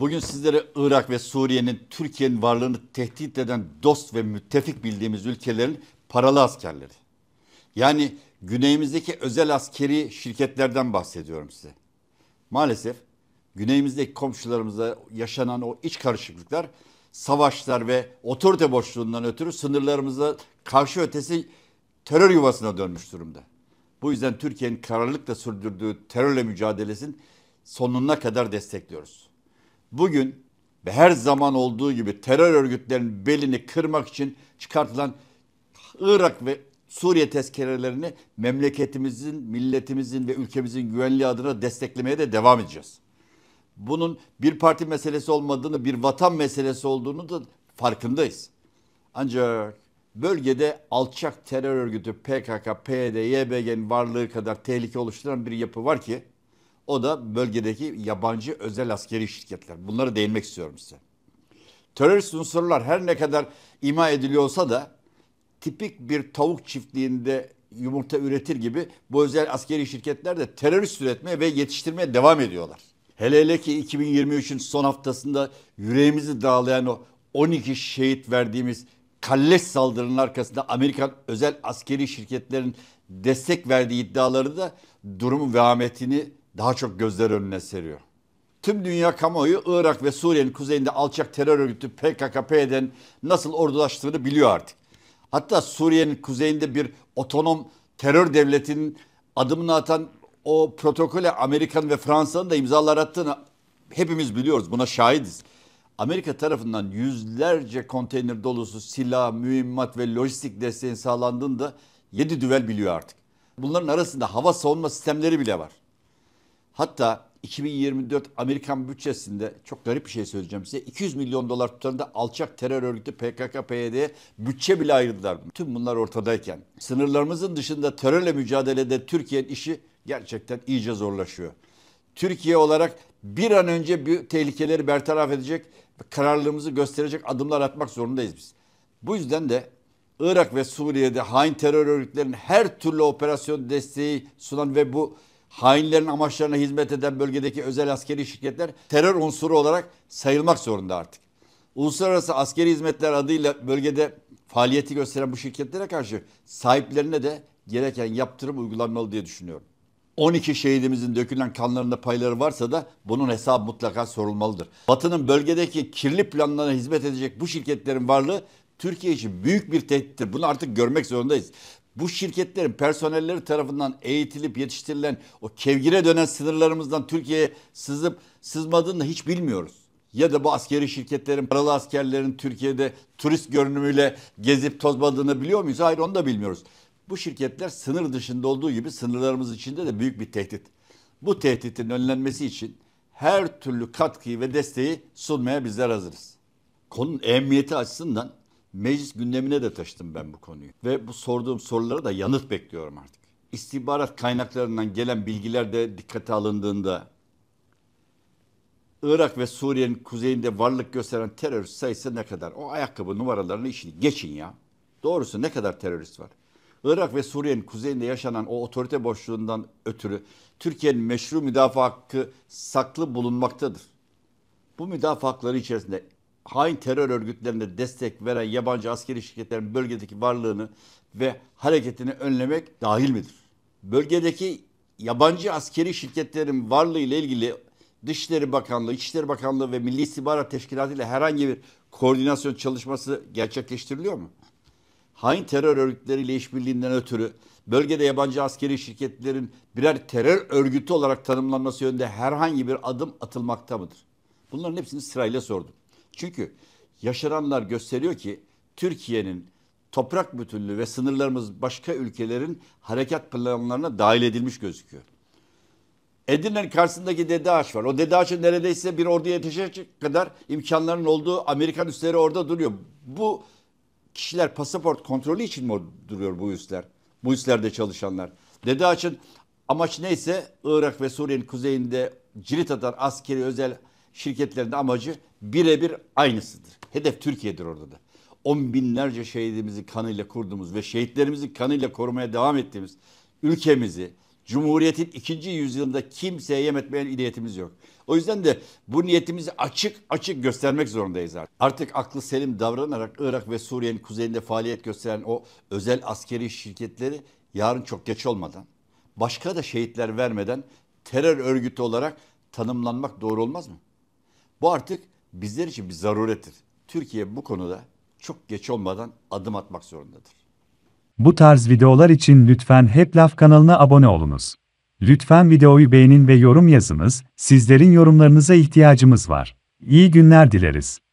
Bugün sizlere Irak ve Suriye'nin Türkiye'nin varlığını tehdit eden dost ve müttefik bildiğimiz ülkelerin paralı askerleri. Yani güneyimizdeki özel askeri şirketlerden bahsediyorum size. Maalesef güneyimizdeki komşularımıza yaşanan o iç karışıklıklar, savaşlar ve otorite boşluğundan ötürü sınırlarımıza karşı ötesi terör yuvasına dönmüş durumda. Bu yüzden Türkiye'nin kararlılıkla sürdürdüğü terörle mücadelesinin sonuna kadar destekliyoruz bugün ve her zaman olduğu gibi terör örgütlerinin belini kırmak için çıkartılan Irak ve Suriye tezkerelerini memleketimizin, milletimizin ve ülkemizin güvenliği adına desteklemeye de devam edeceğiz. Bunun bir parti meselesi olmadığını, bir vatan meselesi olduğunu da farkındayız. Ancak bölgede alçak terör örgütü PKK, PYD, YPG'nin varlığı kadar tehlike oluşturan bir yapı var ki o da bölgedeki yabancı özel askeri şirketler. Bunları değinmek istiyorum size. Terörist unsurlar her ne kadar ima ediliyorsa da tipik bir tavuk çiftliğinde yumurta üretir gibi bu özel askeri şirketler de terörist üretmeye ve yetiştirmeye devam ediyorlar. Hele hele ki 2023'ün son haftasında yüreğimizi dağlayan o 12 şehit verdiğimiz kalleş saldırının arkasında Amerikan özel askeri şirketlerin destek verdiği iddiaları da durumun vehametini daha çok gözler önüne seriyor. Tüm dünya kamuoyu Irak ve Suriye'nin kuzeyinde alçak terör örgütü PKK-PYD'nin nasıl ordulaştığını biliyor artık. Hatta Suriye'nin kuzeyinde bir otonom terör devletinin adımını atan o protokole Amerikan ve Fransa'nın da imzalar attığını hepimiz biliyoruz. Buna şahidiz. Amerika tarafından yüzlerce konteyner dolusu silah, mühimmat ve lojistik desteğin sağlandığını da 7 düvel biliyor artık. Bunların arasında hava savunma sistemleri bile var. Hatta 2024 Amerikan bütçesinde çok garip bir şey söyleyeceğim size. 200 milyon dolar tutarında alçak terör örgütü pkk pyd bütçe bile ayırdılar. Tüm bunlar ortadayken sınırlarımızın dışında terörle mücadelede Türkiye'nin işi gerçekten iyice zorlaşıyor. Türkiye olarak bir an önce bu tehlikeleri bertaraf edecek, kararlılığımızı gösterecek adımlar atmak zorundayız biz. Bu yüzden de Irak ve Suriye'de hain terör örgütlerinin her türlü operasyon desteği sunan ve bu hainlerin amaçlarına hizmet eden bölgedeki özel askeri şirketler terör unsuru olarak sayılmak zorunda artık. Uluslararası askeri hizmetler adıyla bölgede faaliyeti gösteren bu şirketlere karşı sahiplerine de gereken yaptırım uygulanmalı diye düşünüyorum. 12 şehidimizin dökülen kanlarında payları varsa da bunun hesabı mutlaka sorulmalıdır. Batı'nın bölgedeki kirli planlarına hizmet edecek bu şirketlerin varlığı Türkiye için büyük bir tehdittir. Bunu artık görmek zorundayız bu şirketlerin personelleri tarafından eğitilip yetiştirilen o kevgire dönen sınırlarımızdan Türkiye'ye sızıp sızmadığını hiç bilmiyoruz. Ya da bu askeri şirketlerin, paralı askerlerin Türkiye'de turist görünümüyle gezip tozmadığını biliyor muyuz? Hayır onu da bilmiyoruz. Bu şirketler sınır dışında olduğu gibi sınırlarımız içinde de büyük bir tehdit. Bu tehditin önlenmesi için her türlü katkıyı ve desteği sunmaya bizler hazırız. Konun ehemmiyeti açısından meclis gündemine de taşıdım ben bu konuyu. Ve bu sorduğum sorulara da yanıt bekliyorum artık. İstihbarat kaynaklarından gelen bilgiler de dikkate alındığında Irak ve Suriye'nin kuzeyinde varlık gösteren terörist sayısı ne kadar? O ayakkabı numaralarını işini geçin ya. Doğrusu ne kadar terörist var? Irak ve Suriye'nin kuzeyinde yaşanan o otorite boşluğundan ötürü Türkiye'nin meşru müdafaa hakkı saklı bulunmaktadır. Bu müdafaa hakları içerisinde hain terör örgütlerine destek veren yabancı askeri şirketlerin bölgedeki varlığını ve hareketini önlemek dahil midir? Bölgedeki yabancı askeri şirketlerin varlığı ile ilgili Dışişleri Bakanlığı, İçişleri Bakanlığı ve Milli İstihbarat Teşkilatı ile herhangi bir koordinasyon çalışması gerçekleştiriliyor mu? Hain terör örgütleri ile işbirliğinden ötürü bölgede yabancı askeri şirketlerin birer terör örgütü olarak tanımlanması yönünde herhangi bir adım atılmakta mıdır? Bunların hepsini sırayla sordum. Çünkü yaşananlar gösteriyor ki Türkiye'nin toprak bütünlüğü ve sınırlarımız başka ülkelerin harekat planlarına dahil edilmiş gözüküyor. Edirne'nin karşısındaki Dede Ağaç var. O Dede Ağaç'ın neredeyse bir orduya yetişecek kadar imkanların olduğu Amerikan üsleri orada duruyor. Bu kişiler pasaport kontrolü için mi duruyor bu üsler? Bu üslerde çalışanlar. Dede Ağaç'ın amaç neyse Irak ve Suriye'nin kuzeyinde cirit atan askeri özel şirketlerin amacı birebir aynısıdır. Hedef Türkiye'dir orada da. On binlerce şehidimizi kanıyla kurduğumuz ve şehitlerimizi kanıyla korumaya devam ettiğimiz ülkemizi Cumhuriyet'in ikinci yüzyılında kimseye yem etmeye niyetimiz yok. O yüzden de bu niyetimizi açık açık göstermek zorundayız artık. Artık aklı selim davranarak Irak ve Suriye'nin kuzeyinde faaliyet gösteren o özel askeri şirketleri yarın çok geç olmadan, başka da şehitler vermeden terör örgütü olarak tanımlanmak doğru olmaz mı? Bu artık bizler için bir zarurettir. Türkiye bu konuda çok geç olmadan adım atmak zorundadır. Bu tarz videolar için lütfen Hep Laf kanalına abone olunuz. Lütfen videoyu beğenin ve yorum yazınız. Sizlerin yorumlarınıza ihtiyacımız var. İyi günler dileriz.